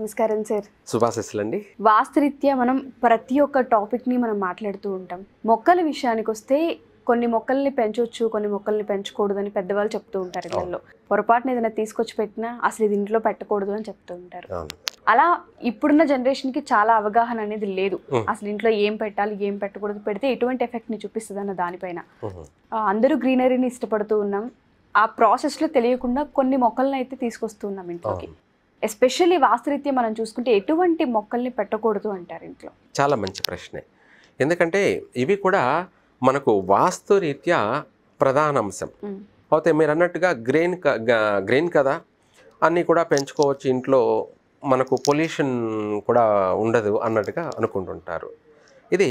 నమస్కారం సార్ సుభాశిస్సులండి వాస్తురీత్యా మనం ప్రతి ఒక్క టాపిక్ని మనం మాట్లాడుతూ ఉంటాం మొక్కల విషయానికి వస్తే కొన్ని మొక్కల్ని పెంచవచ్చు కొన్ని మొక్కల్ని అని పెద్దవాళ్ళు చెప్తూ ఉంటారు ఇళ్ళల్లో పొరపాటున ఏదైనా తీసుకొచ్చి పెట్టినా అసలు ఇది ఇంట్లో పెట్టకూడదు అని చెప్తూ ఉంటారు అలా ఇప్పుడున్న జనరేషన్కి చాలా అవగాహన అనేది లేదు అసలు ఇంట్లో ఏం పెట్టాలి ఏం పెట్టకూడదు పెడితే ఎటువంటి ఎఫెక్ట్ని చూపిస్తుంది అన్న దానిపైన అందరూ గ్రీనరీని ఇష్టపడుతూ ఉన్నాం ఆ ప్రాసెస్ లో తెలియకుండా కొన్ని మొక్కలను అయితే తీసుకొస్తున్నాం ఇంట్లోకి ఎస్పెషల్లీ వాస్తరీత్యం మనం చూసుకుంటే ఎటువంటి మొక్కల్ని పెట్టకూడదు అంటారు ఇంట్లో చాలా మంచి ప్రశ్నే ఎందుకంటే ఇవి కూడా మనకు వాస్తురీత్యా ప్రధాన అంశం అయితే మీరు అన్నట్టుగా గ్రెయిన్ గ్రెయిన్ కదా అన్నీ కూడా పెంచుకోవచ్చు ఇంట్లో మనకు పొల్యూషన్ కూడా ఉండదు అన్నట్టుగా అనుకుంటుంటారు ఇది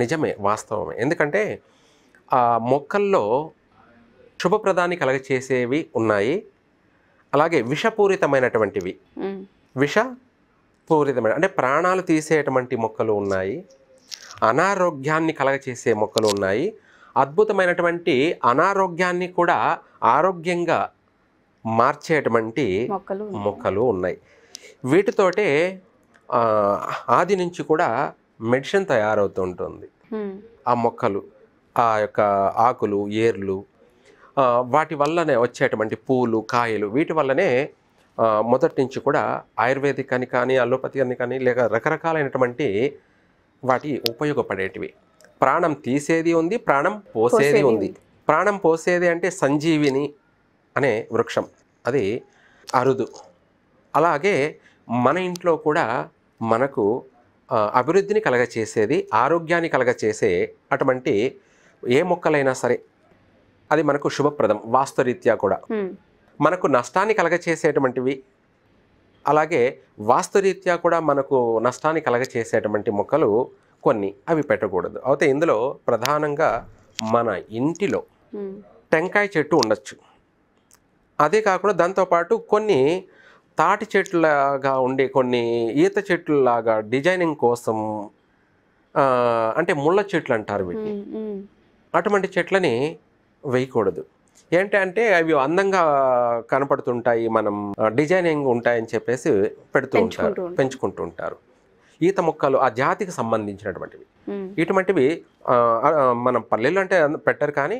నిజమే వాస్తవమే ఎందుకంటే ఆ మొక్కల్లో శుభప్రదాన్ని కలగచేసేవి ఉన్నాయి అలాగే విషపూరితమైనటువంటివి విష పూరితమైన అంటే ప్రాణాలు తీసేటువంటి మొక్కలు ఉన్నాయి అనారోగ్యాన్ని కలగచేసే మొక్కలు ఉన్నాయి అద్భుతమైనటువంటి అనారోగ్యాన్ని కూడా ఆరోగ్యంగా మార్చేటువంటి మొక్కలు ఉన్నాయి వీటితోటే ఆది నుంచి కూడా మెడిసిన్ తయారవుతూ ఉంటుంది ఆ మొక్కలు ఆ యొక్క ఆకులు ఏర్లు వాటి వల్లనే వచ్చేటువంటి పూలు కాయలు వీటి వల్లనే మొదటి నుంచి కూడా ఆయుర్వేదిక్ అని కానీ అలోపతి అని కానీ లేక రకరకాలైనటువంటి వాటి ఉపయోగపడేటివి ప్రాణం తీసేది ఉంది ప్రాణం పోసేది ఉంది ప్రాణం పోసేది అంటే సంజీవిని అనే వృక్షం అది అరుదు అలాగే మన ఇంట్లో కూడా మనకు అభివృద్ధిని కలగచేసేది ఆరోగ్యాన్ని కలగచేసే అటువంటి ఏ మొక్కలైనా సరే అది మనకు శుభప్రదం వాస్తురీత్యా కూడా మనకు నష్టాన్ని కలగచేసేటువంటివి అలాగే వాస్తురీత్యా కూడా మనకు నష్టాన్ని కలగచేసేటువంటి మొక్కలు కొన్ని అవి పెట్టకూడదు అయితే ఇందులో ప్రధానంగా మన ఇంటిలో టెంకాయ చెట్టు ఉండొచ్చు అదే కాకుండా దాంతోపాటు కొన్ని తాటి చెట్లులాగా ఉండే కొన్ని ఈత చెట్లులాగా డిజైనింగ్ కోసం అంటే ముళ్ళ చెట్లు అంటారు వీటిని అటువంటి చెట్లని వేయకూడదు ఏంటంటే అవి అందంగా కనపడుతుంటాయి మనం డిజైనింగ్ ఉంటాయని చెప్పేసి పెడుతూ ఉంటారు పెంచుకుంటూ ఉంటారు ఈత మొక్కలు ఆ జాతికి సంబంధించినటువంటివి ఇటువంటివి మనం పల్లెల్లో అంటే పెట్టరు కానీ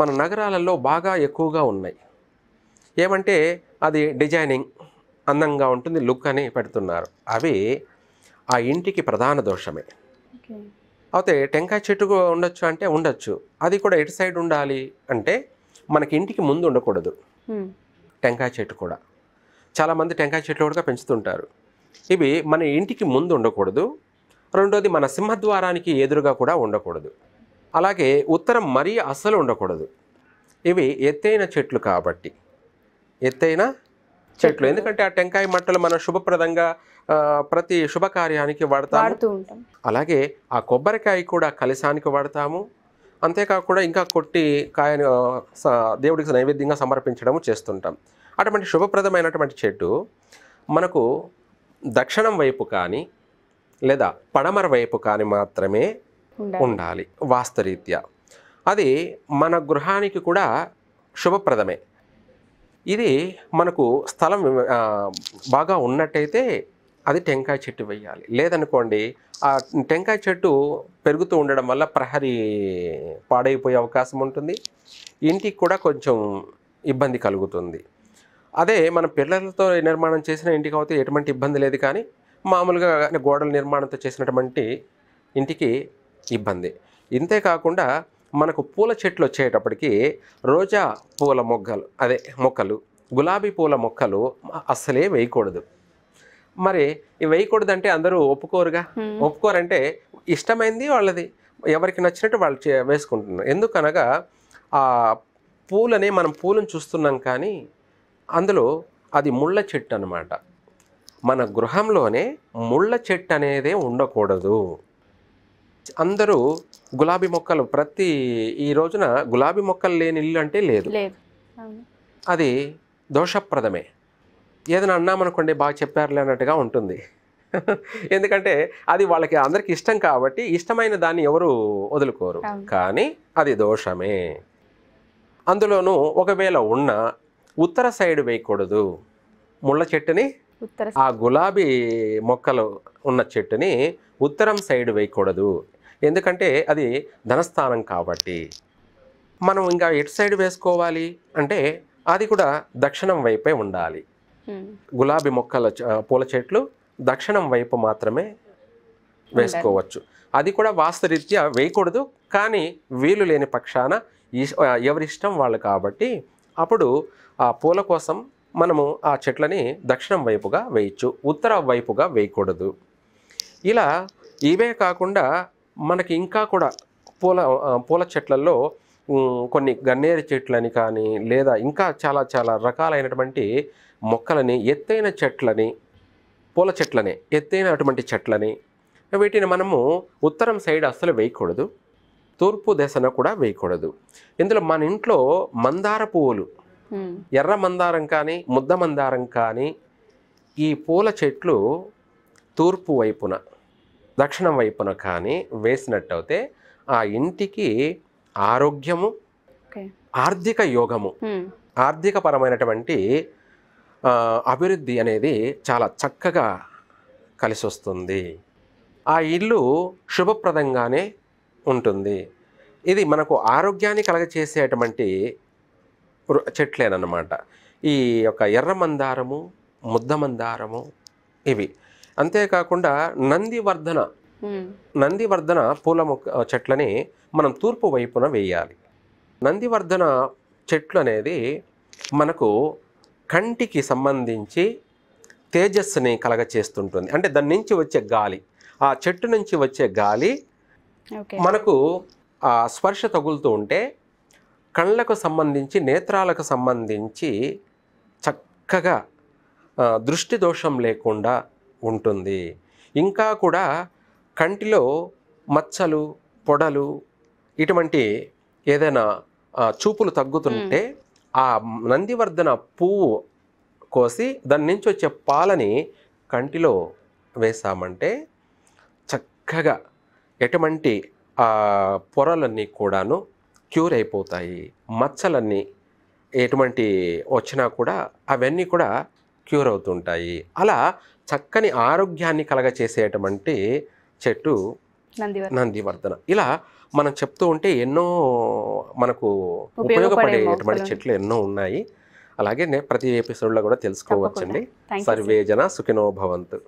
మన నగరాలలో బాగా ఎక్కువగా ఉన్నాయి ఏమంటే అది డిజైనింగ్ అందంగా ఉంటుంది లుక్ అని పెడుతున్నారు అవి ఆ ఇంటికి ప్రధాన దోషమే అయితే టెంకాయ చెట్టు ఉండొచ్చు అంటే ఉండొచ్చు అది కూడా ఎటు సైడ్ ఉండాలి అంటే మనకి ఇంటికి ముందు ఉండకూడదు టెంకాయ చెట్టు కూడా చాలామంది టెంకాయ చెట్లు కూడా పెంచుతుంటారు ఇవి మన ఇంటికి ముందు ఉండకూడదు రెండోది మన సింహద్వారానికి ఎదురుగా కూడా ఉండకూడదు అలాగే ఉత్తరం మరీ అస్సలు ఉండకూడదు ఇవి ఎత్తైన చెట్లు కాబట్టి ఎత్తైన చెట్లు ఎందుకంటే ఆ టెంకాయ మట్టలు మనం శుభప్రదంగా ప్రతి శుభకార్యానికి వాడతాము అలాగే ఆ కొబ్బరికాయ కూడా కలశానికి వాడతాము అంతేకాకుండా ఇంకా కొట్టి కాయను దేవుడికి నైవేద్యంగా సమర్పించడం చేస్తుంటాం అటువంటి శుభప్రదమైనటువంటి చెట్టు మనకు దక్షిణం వైపు కానీ లేదా పడమర వైపు కానీ మాత్రమే ఉండాలి వాస్తరీత్యా అది మన గృహానికి కూడా శుభప్రదమే ఇది మనకు స్థలం బాగా ఉన్నట్టయితే అది టెంకాయ చెట్టు వేయాలి లేదనుకోండి ఆ టెంకాయ చెట్టు పెరుగుతూ ఉండడం వల్ల ప్రహరీ పాడైపోయే అవకాశం ఉంటుంది ఇంటికి కూడా కొంచెం ఇబ్బంది కలుగుతుంది అదే మన పిల్లలతో నిర్మాణం చేసిన ఇంటికి అయితే ఎటువంటి ఇబ్బంది లేదు కానీ మామూలుగా గోడల నిర్మాణంతో చేసినటువంటి ఇంటికి ఇబ్బంది ఇంతేకాకుండా మనకు పూల చెట్లు వచ్చేటప్పటికి రోజా పూల మొగ్గలు అదే మొక్కలు గులాబీ పూల మొక్కలు అస్సలే వేయకూడదు మరి వేయకూడదంటే అందరూ ఒప్పుకోరుగా ఒప్పుకోరంటే ఇష్టమైంది వాళ్ళది ఎవరికి నచ్చినట్టు వాళ్ళు వేసుకుంటున్నారు ఎందుకనగా ఆ పూలని మనం పూలను చూస్తున్నాం కానీ అందులో అది ముళ్ళ చెట్టు అనమాట మన గృహంలోనే ముళ్ళ చెట్టు అనేదే ఉండకూడదు అందరూ గులాబీ మొక్కలు ప్రతి ఈ రోజున గులాబీ మొక్కలు లేని ఇల్లు అంటే లేదు అది దోషప్రదమే ఏదైనా అన్నామనుకోండి బాగా చెప్పారులే అన్నట్టుగా ఉంటుంది ఎందుకంటే అది వాళ్ళకి అందరికి ఇష్టం కాబట్టి ఇష్టమైన దాన్ని ఎవరు వదులుకోరు కానీ అది దోషమే అందులోనూ ఒకవేళ ఉన్న ఉత్తర సైడ్ వేయకూడదు ముళ్ళ చెట్టుని ఆ గులాబీ మొక్కలు ఉన్న చెట్టుని ఉత్తరం సైడ్ వేయకూడదు ఎందుకంటే అది ధనస్థానం కాబట్టి మనం ఇంకా ఎటు సైడ్ వేసుకోవాలి అంటే అది కూడా దక్షిణం వైపే ఉండాలి గులాబీ మొక్కల పూల చెట్లు దక్షిణం వైపు మాత్రమే వేసుకోవచ్చు అది కూడా వాస్తరీత్యా వేయకూడదు కానీ వీలు లేని పక్షాన ఎవరిష్టం వాళ్ళు కాబట్టి అప్పుడు ఆ పూల కోసం మనము ఆ చెట్లని దక్షిణం వైపుగా వేయచ్చు ఉత్తర వైపుగా వేయకూడదు ఇలా ఇవే కాకుండా మనకి ఇంకా కూడా పూల పూల చెట్లలో కొన్ని గన్నేరు చెట్లని కానీ లేదా ఇంకా చాలా చాలా రకాలైనటువంటి మొక్కలని ఎత్తైన చెట్లని పూల చెట్లని ఎత్తైన అటువంటి చెట్లని వీటిని మనము ఉత్తరం సైడ్ అస్సలు వేయకూడదు తూర్పు దశన కూడా వేయకూడదు ఇందులో మన ఇంట్లో మందార పువ్వులు ఎర్ర మందారం కానీ ముద్ద మందారం కానీ ఈ పూల చెట్లు తూర్పు వైపున దక్షిణం వైపున కానీ వేసినట్టయితే ఆ ఇంటికి ఆరోగ్యము ఆర్థిక యోగము ఆర్థిక పరమైనటువంటి అభివృద్ధి అనేది చాలా చక్కగా కలిసి వస్తుంది ఆ ఇల్లు శుభప్రదంగానే ఉంటుంది ఇది మనకు ఆరోగ్యాన్ని కలగచేసేటువంటి చెట్లేనమాట ఈ యొక్క ఎర్ర మందారము ముద్ద మందారము ఇవి అంతేకాకుండా నందివర్ధన నందివర్ధన పూల మొక్క చెట్లని మనం తూర్పు వైపున వేయాలి నందివర్ధన చెట్లు అనేది మనకు కంటికి సంబంధించి తేజస్సుని కలగచేస్తుంటుంది అంటే దాని నుంచి వచ్చే గాలి ఆ చెట్టు నుంచి వచ్చే గాలి మనకు ఆ స్పర్శ తగులుతూ ఉంటే కళ్ళకు సంబంధించి నేత్రాలకు సంబంధించి చక్కగా దృష్టి దోషం లేకుండా ఉంటుంది ఇంకా కూడా కంటిలో మచ్చలు పొడలు ఇటువంటి ఏదైనా చూపులు తగ్గుతుంటే ఆ నందివర్ధన పువ్వు కోసి దాని నుంచి వచ్చే పాలని కంటిలో వేసామంటే చక్కగా ఎటువంటి పొరలన్నీ కూడాను క్యూర్ అయిపోతాయి మచ్చలన్నీ ఎటువంటి వచ్చినా కూడా అవన్నీ కూడా క్యూర్ అవుతుంటాయి అలా చక్కని ఆరోగ్యాన్ని కలగచేసేటువంటి చెట్టు నందివర్ధన ఇలా మనం చెప్తూ ఉంటే ఎన్నో మనకు ఉపయోగపడేటువంటి చెట్లు ఎన్నో ఉన్నాయి అలాగే ప్రతి ఎపిసోడ్లో కూడా తెలుసుకోవచ్చండి సర్వేజన సుఖినోభవంతు